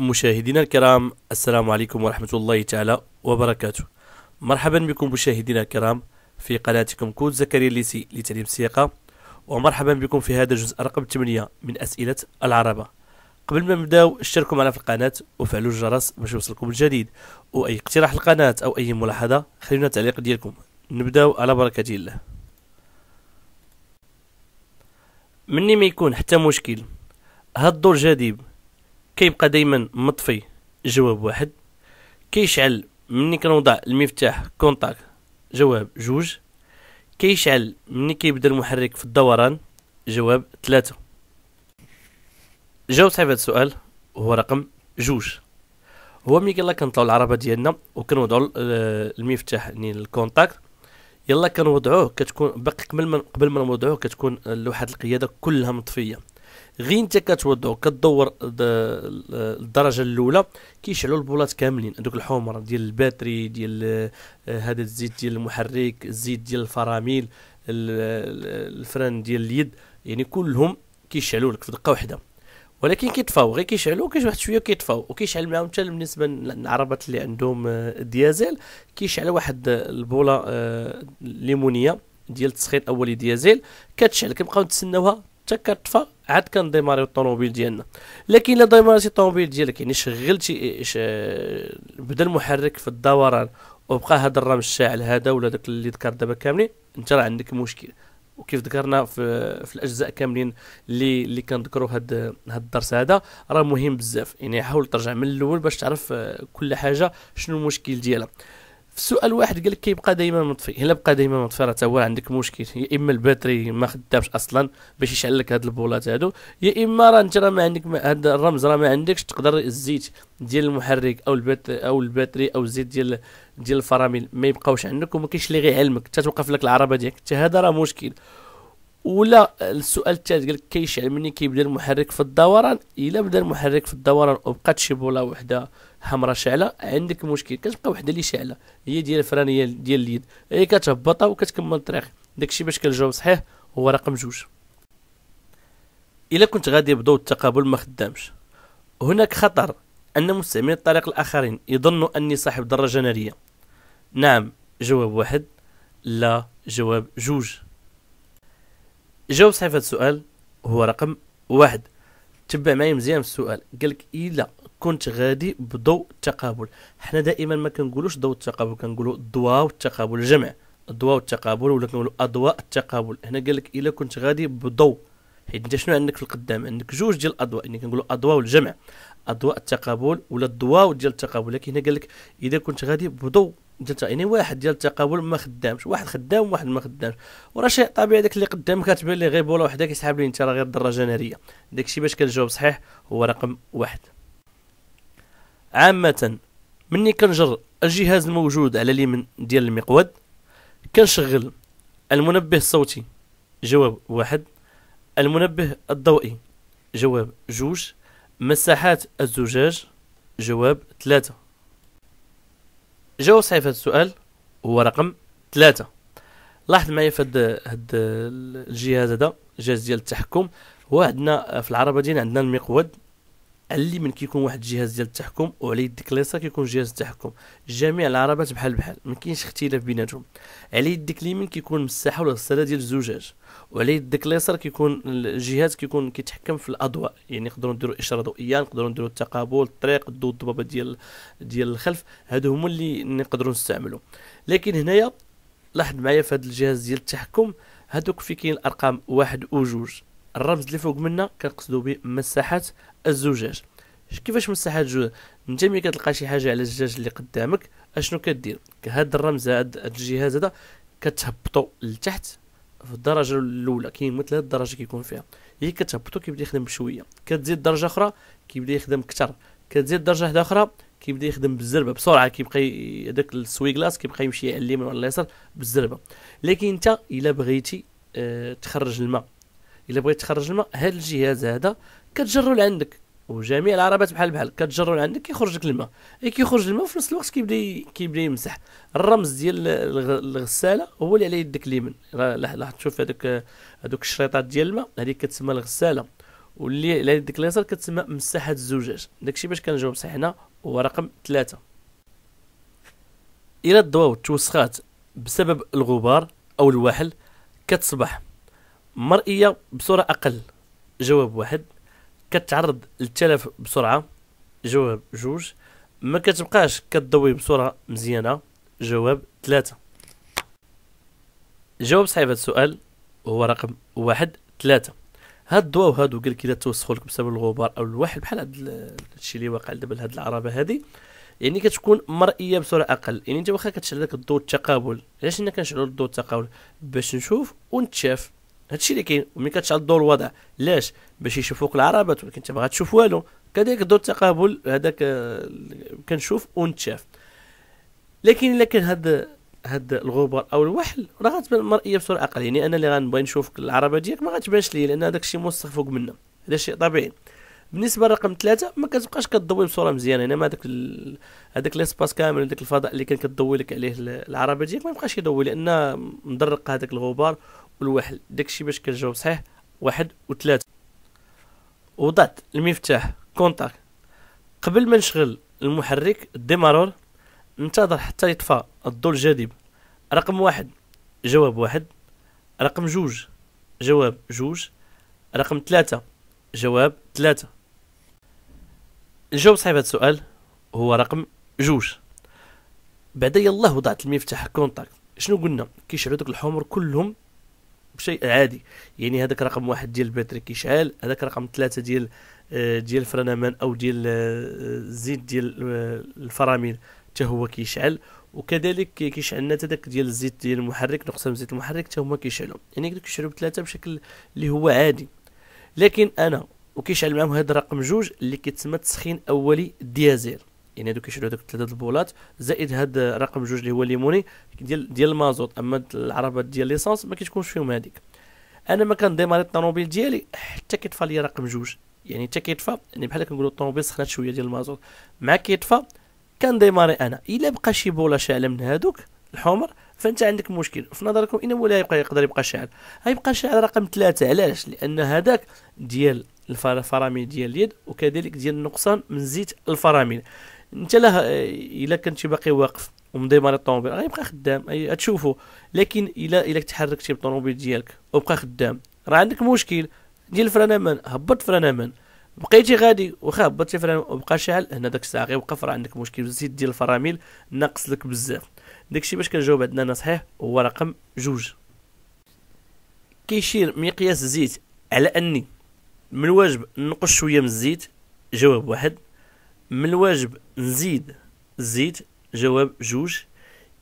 مشاهدينا الكرام السلام عليكم ورحمة الله تعالى وبركاته مرحبا بكم مشاهدينا الكرام في قناتكم كود زكريا الليسي لتعليم السياقة ومرحبا بكم في هذا الجزء رقم 8 من أسئلة العربة قبل ما نبداو اشتركوا معنا في القناة وفعلوا الجرس باش يوصلكم الجديد وأي اقتراح القناة أو أي ملاحظة خلينا تعليق ديالكم نبداو على بركة الله مني ما يكون حتى مشكل هاد الدور جاذب كيبقى دائما مطفي جواب واحد كيشعل ملي كنوضع المفتاح كونتاك جواب جوج كيشعل ملي كيبدا المحرك في الدوران جواب ثلاثة جاوب صحيح هذا السؤال هو رقم جوج هو ملي يلا كنطلعو العربه ديالنا وكنوضعو آه، المفتاح يعني الكونتاكت يلا كنوضعوه كتكون باقي قبل ما قبل ما نوضعوه كتكون لوحه القياده كلها مطفيه غير انت كتوضعو كدور الدرجه الاولى كيشعلوا البولات كاملين هذوك الحمر ديال الباتري ديال آه، هذا الزيت ديال المحرك الزيت ديال الفراميل الفران ديال اليد يعني كلهم كيشعلوا لك في دقه واحده ولكن كيطفاو غير كيشعلوا كيش واحد شويه كيطفاو وكيشعل معاهم حتى بالنسبه للعربات اللي عندهم آه، ديازل كيشعل واحد البوله آه، ليمونيه ديال التسخين الاولي ديازل كتشعل كنبقاو نتسناوها حتى كتطفى عاد كنديماريو الطوموبيل ديالنا لكن الا ديماريتي الطوموبيل ديالك يعني شغلتي بدا المحرك في الدوران وبقى هذا الرمز الشاعل هذا ولا داك اللي ذكر دابا كاملين انت راه عندك مشكل وكيف ذكرنا في, في الاجزاء كاملين اللي اللي كنذكروا هاد هاد الدرس هذا راه مهم بزاف يعني حاول ترجع من الاول باش تعرف آه، كل حاجه شنو المشكل ديالها السؤال واحد قال لك كيبقى دائما مطفي الا بقى دائما مطفي راه هو عندك مشكل يا اما الباتري ما خدامش اصلا باش يشعل لك هاد البولات هادو يا اما راه انت راه ما عندك هاد الرمز راه ما عندكش تقدر الزيت ديال المحرك او الباتري او الباتري او الزيت ديال ديال الفرامل ما يبقاوش عندك وما كاينش اللي غيعلمك حتى توقف لك العربه ديالك حتى هذا راه مشكل ولا السؤال الثالث لك كيشعل مني كيبدا المحرك في الدوران الا بدا المحرك في الدوران وبقات شي بوله وحده حمراء شاعله عندك مشكل كتبقى وحده اللي شعله هي ديال الفرانيه ديال اليد هي كتهبطها وكتكمل الطريق داكشي باش كنجاوب صحيح هو رقم جوج الا كنت غادي بضوء التقابل ما خدامش هناك خطر ان مستعملي الطريق الاخرين يظنوا اني صاحب دراجه ناريه نعم جواب واحد لا جواب جوج جاوب صحيح هذا السؤال هو رقم واحد تبع معايا مزيان السؤال السؤال قالك الا كنت غادي بضوء التقابل حنا دائما ما كنقولوش ضوء التقابل كنقولوا ضوء التقابل جمع ضوء التقابل ولا كنقولوا اضواء التقابل هنا قالك الا كنت غادي بضوء حيت انت شنو عندك في القدام عندك جوج ديال الاضواء يعني كنقولوا اضواء الجمع اضواء التقابل ولا الضواء ديال التقابل لكن هنا قالك اذا كنت غادي بضوء انت يعني واحد ديال التقابل ما خدامش واحد خدام واحد ما خدامش وراه شيء طبيعي داك اللي قدام كتبان ليه غير بوله وحده كيسحب لي انت راه غير دراجه ناريه داكشي باش كنجاوب صحيح هو رقم واحد عامه مني كنجر الجهاز الموجود على اليمين ديال المقود كنشغل المنبه الصوتي جواب واحد المنبه الضوئي جواب جوج مساحات الزجاج جواب ثلاثة جاوب صحيح في هذا السؤال هو رقم ثلاثة لاحظ معايا في هذا الجهاز هذا الجهاز ديال التحكم هو عندنا في العربه ديالنا عندنا المقود اللي من كيكون واحد الجهاز ديال التحكم وعلى يد كليسا كيكون جهاز التحكم جميع العربات بحال بحال ما كاينش اختلاف بيناتهم على يدك اليمين كيكون مساحه ولا الصاله ديال الزجاج وعلى يدك اليسار كيكون الجهاز كيكون كيتحكم في الاضواء يعني نقدروا نديروا اشاره ضوئيه نقدروا نديروا التقابل الطريق الضوء الضبابه ديال ديال الخلف هادو هما اللي نقدروا نستعملو لكن هنايا لاحظ معايا في هذا الجهاز ديال التحكم هادوك في كاين الارقام واحد وجوج الرمز اللي فوق منا كنقصدو به مساحه الزجاج كيفاش مساحه الزجاج انت ملي كتلقى شي حاجه على الزجاج اللي قدامك اشنو كدير هاد الرمز هاد الجهاز هذا كتهبطو لتحت في الدرجه الاولى كاين مثل هاد الدرجه كيكون فيها هي كتهبطو كيبدا يخدم بشويه كتزيد درجه اخرى كيبدا يخدم اكثر كتزيد درجه واحده اخرى كيبدا يخدم بالزربه بسرعه كيبقى هذاك كلاس كيبقى يمشي على اليمين ولا اليسار بالزربه لكن انت الا بغيتي اه تخرج الماء الا بغيت تخرج الماء هذا الجهاز هذا كتجرو لعندك وجميع العربات بحال بحال كتجرو لعندك كيخرج لك الماء اي كيخرج الماء وفي نفس الوقت كيبدا كيبدا يمسح الرمز ديال الغساله هو اللي على يدك اليمين لاحظ تشوف هذوك هذوك الشريطات ديال الماء هذيك كتسمى الغساله واللي على يدك اليسار كتسمى مساحه الزجاج داكشي باش كنجاوب صحيح هنا هو رقم ثلاثة الى الضواو توسخات بسبب الغبار او الوحل كتصبح مرئيه بصوره اقل جواب واحد كتعرض للتلف بسرعه جواب جوج ما كتبقاش كتضوي بصوره مزيانه جواب ثلاثة جواب صحيح السؤال هو رقم واحد ثلاثة هاد الضوء هادو قال كي توسخوا لك بسبب الغبار او الوحل بحال هاد الشيء اللي واقع دابا لهاد العربه هادي يعني كتكون مرئيه بسرعه اقل يعني انت واخا كتشعل لك الضوء التقابل علاش حنا كنشعلوا الضوء التقابل باش نشوف ونتشاف هادشي اللي كاين وملي كتعضوا الوضع علاش باش يشوفوك العربات ولكن انت ما غاتشوف والو كذلك دور التقابل هذاك آه، كنشوف ونتشاف لكن الا كان هاد هاد الغبار او الوحل راه غتبان المرئيه بصوره اقل يعني انا اللي غنبغي نشوفك العربه ديالك ما غاتبانش لي لان هذاك الشيء موسخ فوق منا هذا شيء طبيعي بالنسبه لرقم ثلاثة ما كتبقاش كتضوي بصوره مزيانه يعني ما هذاك هذاك ليسباس كامل هذاك الفضاء اللي كان كتضوي لك عليه العربه ديالك ما يبقاش يضوي لان مدرق هذاك الغبار والوحل داكشي باش كتجاوب صحيح واحد وثلاثة وضعت المفتاح كونتاك قبل ما نشغل المحرك الديمارور انتظر حتى يطفى الضوء الجاذب رقم واحد جواب واحد رقم جوج جواب جوج رقم ثلاثة جواب ثلاثة الجواب صحيح هذا السؤال هو رقم جوج بعدا يلاه وضعت المفتاح كونتاكت شنو قلنا كيشعلوا دوك الحمر كلهم بشيء عادي يعني هذاك رقم واحد ديال باتريك كيشعل هذاك رقم ثلاثه ديال آه، ديال الفرنامان او ديال الزيت آه، ديال آه، الفرامل حتى هو كيشعل وكذلك كيشعل لنا هذاك ديال الزيت ديال المحرك نقسم زيت المحرك حتى هما كيشعلوا يعني كيشعلوا بثلاثه بشكل اللي هو عادي لكن انا وكيشعل معاهم هذا الرقم جوج اللي كيتسمى تسخين اولي ديازيل يعني هادو كيشريو هادوك ثلاثه البولات زائد هاد رقم جوج اللي هو الليموني ديال ديال المازوت اما العربات ديال ليسانس ما كتكونش فيهم هذيك انا ما كنديماري الطوموبيل ديالي حتى كيطفى لي رقم جوج يعني حتى كيطفى يعني بحال كنقولوا الطوموبيل سخنات شويه ديال المازوت مع كيطفى كنديماري انا الا بقى شي بوله شاعله من هادوك الحمر فانت عندك مشكل في نظركم انه لا يبقى يقدر يبقى شاعل غيبقى شاعل رقم ثلاثة علاش لان هذاك ديال الفرامل ديال اليد وكذلك ديال النقصان من زيت الفرامل انت لا الا كنتي باقي واقف ومديماري الطوموبيل غيبقى خدام اي تشوفوا لكن الا الا تحركتي بالطوموبيل ديالك وبقى خدام راه عندك مشكل ديال الفرنامان هبط فرنامان بقيتي غادي واخا هبطتي فرنامان وبقى شاعل هنا داك الساعه غيوقف راه عندك مشكل الزيت ديال الفرامل ناقص لك بزاف داكشي باش كنجاوب عندنا انا صحيح هو رقم جوج كيشير مقياس الزيت على اني من الواجب نقص شويه من الزيت جواب واحد من الواجب نزيد الزيت جواب جوج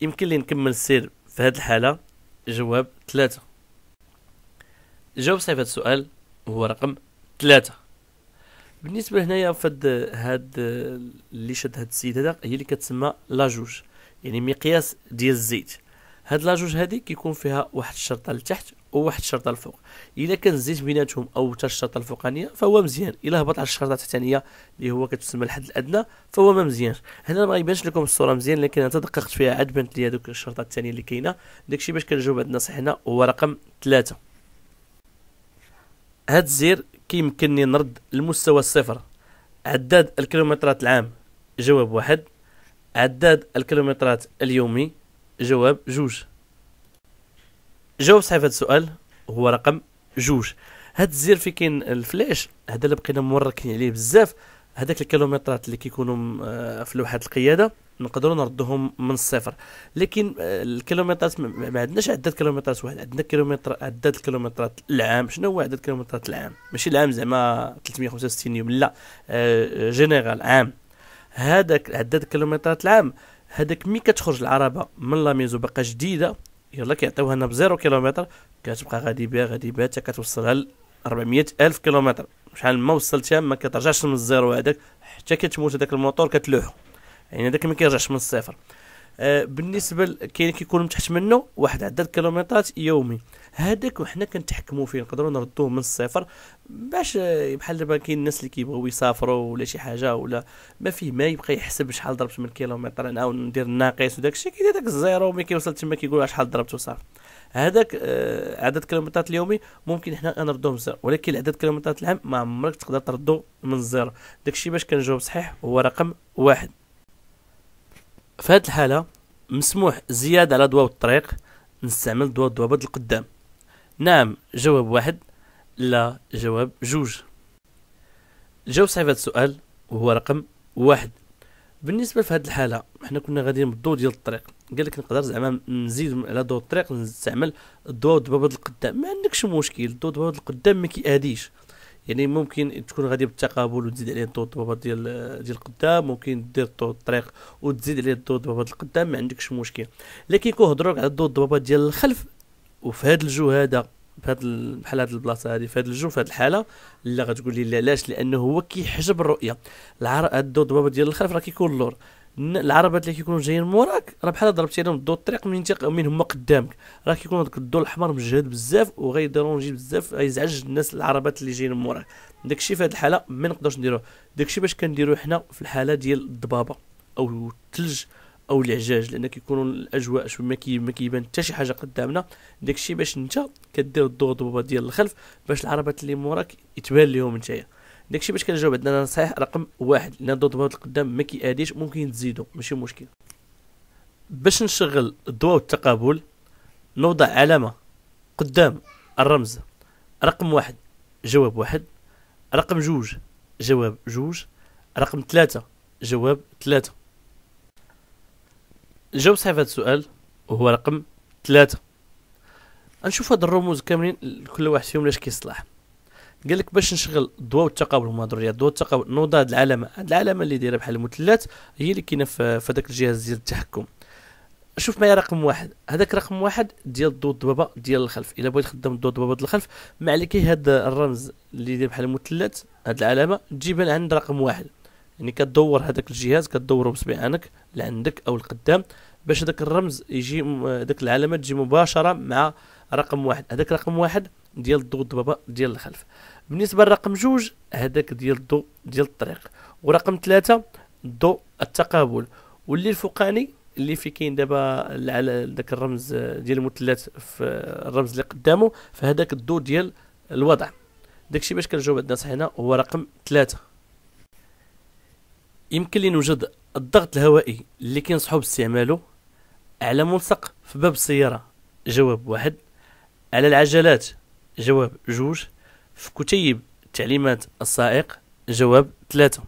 يمكن لي نكمل السير في هذه الحالة جواب ثلاثة جواب صحيح السؤال هو رقم ثلاثة بالنسبة لهنايا فد هاد اللي شد هاد السيد هذا هي اللي كتسمى لاجوج يعني مقياس ديال الزيت هاد لاجوج هادي كيكون فيها واحد الشرطة لتحت وواحد الشرطه الفوق الا كان الزيت بيناتهم او حتى الشرطه الفوقانيه فهو مزيان الا هبط على الشرطه التحتانيه اللي هو كتسمى الحد الادنى فهو ما مزيان هنا ما يبانش لكم الصوره مزيان لكن انا تدققت فيها عاد بانت لي هذوك الشرطه الثانيه اللي كاينه داكشي باش كنجاوب عندنا صح هنا هو رقم ثلاثة هاد الزير كيمكنني نرد المستوى الصفر عداد الكيلومترات العام جواب واحد عداد الكيلومترات اليومي جواب جوج جاوب صحيح هذا السؤال هو رقم جوج هاد الزير فين كاين الفلاش هذا اللي بقينا موركين عليه بزاف هذاك الكيلومترات اللي كيكونوا آه، في لوحه القياده نقدروا نردهم من الصفر لكن آه، الكيلومترات ما عندناش عدد كيلومترات واحد عندنا كيلومتر عدد الكيلومترات العام شنو هو عدد الكيلومترات العام ماشي العام زعما 365 يوم لا آه، جينيرال عام هذاك عدد الكيلومترات العام هذاك مي كتخرج العربه من لا ميزو باقا جديده يلا كيعطيوها لنا بزيرو كيلومتر كتبقى غادي بها غادي بها حتى كتوصلها ل 400 الف كيلومتر شحال ما وصلتها ما كترجعش من الزيرو هذاك حتى كتموت هذاك الموتور كتلوحو يعني هذاك ما كيرجعش من الصفر آه بالنسبه كاين كيكون تحت منه واحد عدد كيلومترات يومي هذاك وحنا كنتحكموا فيه نقدروا نردوه من الصفر باش آه، بحال دابا كاين الناس اللي كيبغيو يسافروا ولا شي حاجه ولا ما فيه ما يبقى يحسب شحال ضربت من كيلومتر نعاود ندير الناقص وداك الشيء كيدير داك الزيرو ملي كيوصل تما كيقول شحال ضربت وصافي هذاك آه عدد كيلومترات اليومي ممكن حنا نردوه من الزيرو ولكن عدد كيلومترات العام ما عمرك تقدر تردو من الزيرو داك الشيء باش كنجاوب صحيح هو رقم واحد في هذه الحالة مسموح زيادة على ضوابط الطريق نستعمل ضوابط القدام نعم جواب واحد لا جواب جوج الجواب صحيح هذا السؤال هو رقم واحد بالنسبه في هذه الحاله حنا كنا غاديين بالضوء ديال الطريق قال لك نقدر زعما نزيد على ضوء الطريق نستعمل الضوء دبابة القدام ما عندكش مشكل الضوء دبابة القدام ما كيأديش يعني ممكن تكون غادي بالتقابل وتزيد عليه الضوء الضبابات ديال ديال القدام ممكن دير الضوء الطريق وتزيد عليه الضوء الضبابات القدام ما عندكش مشكل لكن هضروا على الضوء الضبابات ديال الخلف وفي هذا الجو هذا هذا بحال هذه البلاصه هذه في هذا الجو في هذه الحاله لا غتقول لي لا علاش لانه هو كيحجب الرؤيه العرق الضوء الضبابات ديال الخلف راه كيكون لور العربات اللي كيكونوا جايين من وراك راه بحال ضربتي لهم الضو الطريق منين تيق من هما قدامك راه كيكون هذاك الضو الاحمر مجهد بزاف وغيديرونجي بزاف غيزعج الناس العربات اللي جايين من وراك داكشي في هذه الحاله ما نقدرش نديروه داكشي باش كنديروه حنا في الحاله ديال الضبابه او الثلج او العجاج لان كيكونوا الاجواء شو ما كي ما كيبان حتى شي حاجه قدامنا داكشي باش انت كدير الضوء الضبابه ديال الخلف باش العربات اللي موراك يتبان لهم نتايا داكشي باش كنجاوب عندنا صحيح رقم واحد لان الضوء الضباب القدام ما كيأديش ممكن تزيدو ماشي مشكل باش نشغل الضوء والتقابل نوضع علامة قدام الرمز رقم واحد جواب واحد رقم جوج جواب جوج رقم ثلاثة جواب ثلاثة جواب صحيح في هذا السؤال وهو رقم ثلاثة غنشوف هاد الرموز كاملين كل واحد فيهم لاش كيصلح قال لك باش نشغل الضوء والتقابل هما هضروا الضوء والتقابل نوض هاد العلامه هاد العلامه اللي دايره بحال المثلث هي اللي كاينه في هذاك الجهاز ديال التحكم شوف معايا رقم واحد هذاك رقم واحد ديال الضوء الضبابه ديال الخلف الا بغيت تخدم الضوء الضبابه ديال الخلف ما عليك هاد الرمز اللي داير بحال المثلث هاد العلامه تجيبها عند رقم واحد يعني كدور هذاك الجهاز كدوره بصبيعانك لعندك او القدام باش هذاك الرمز يجي هذيك العلامه تجي مباشره مع رقم واحد هذاك رقم واحد ديال الضوء الضبابه ديال الخلف بالنسبه لرقم جوج هذاك ديال الضوء ديال الطريق ورقم ثلاثة الضوء التقابل واللي الفوقاني اللي في كاين دابا على الرمز ديال المثلث في الرمز اللي قدامه فهذاك الضوء ديال الوضع داكشي باش كنجاوب عندنا صحيح هنا هو رقم ثلاثة يمكن لي نوجد الضغط الهوائي اللي كينصحو باستعماله على ملصق في باب السيارة جواب واحد على العجلات جواب جوج في كتيب تعليمات السائق جواب ثلاثة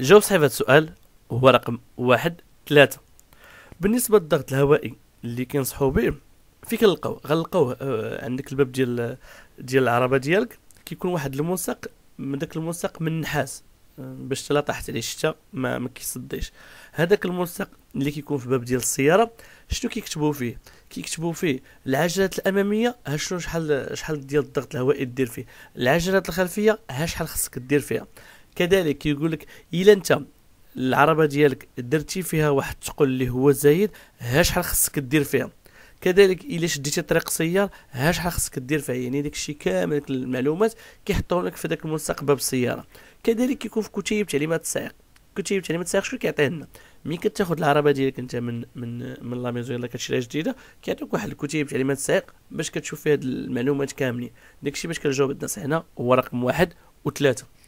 جواب صحيفة السؤال هو رقم واحد ثلاثة بالنسبة للضغط الهوائي اللي كنصحو به فين كنلقاوه غنلقاوه آه، عندك الباب ديال ديال العربة ديالك كيكون واحد الملصق من داك الملصق من النحاس آه، باش تلا طاحت عليه الشتا ما, ما كيصديش هذاك الملصق اللي كيكون في باب ديال السياره شنو كيكتبوا فيه كيكتبوا فيه العجلات الاماميه ها شنو شحال شحال ديال الضغط الهوائي دير فيه العجلات الخلفيه ها شحال خصك دير فيها كذلك كيقول لك الا انت العربه ديالك درتي فيها واحد الثقل اللي هو زايد ها شحال خصك دير فيها كذلك الا شديتي طريق سيار ها شحال خصك دير فيها يعني داك الشيء كامل المعلومات كيحطوا لك في داك الملصق باب السياره كذلك كيكون في كتيب تعليمات السائق كتيب تعليمات السائق شنو كيعطيه لنا مين كتاخذ العربه ديالك انت من من من لا ميزون يلاه كتشريها جديده كيعطيوك واحد الكتيب تعليمات يعني السائق باش كتشوف فيه هاد المعلومات كاملين داكشي باش كنجاوب الناس هنا هو رقم واحد وثلاثه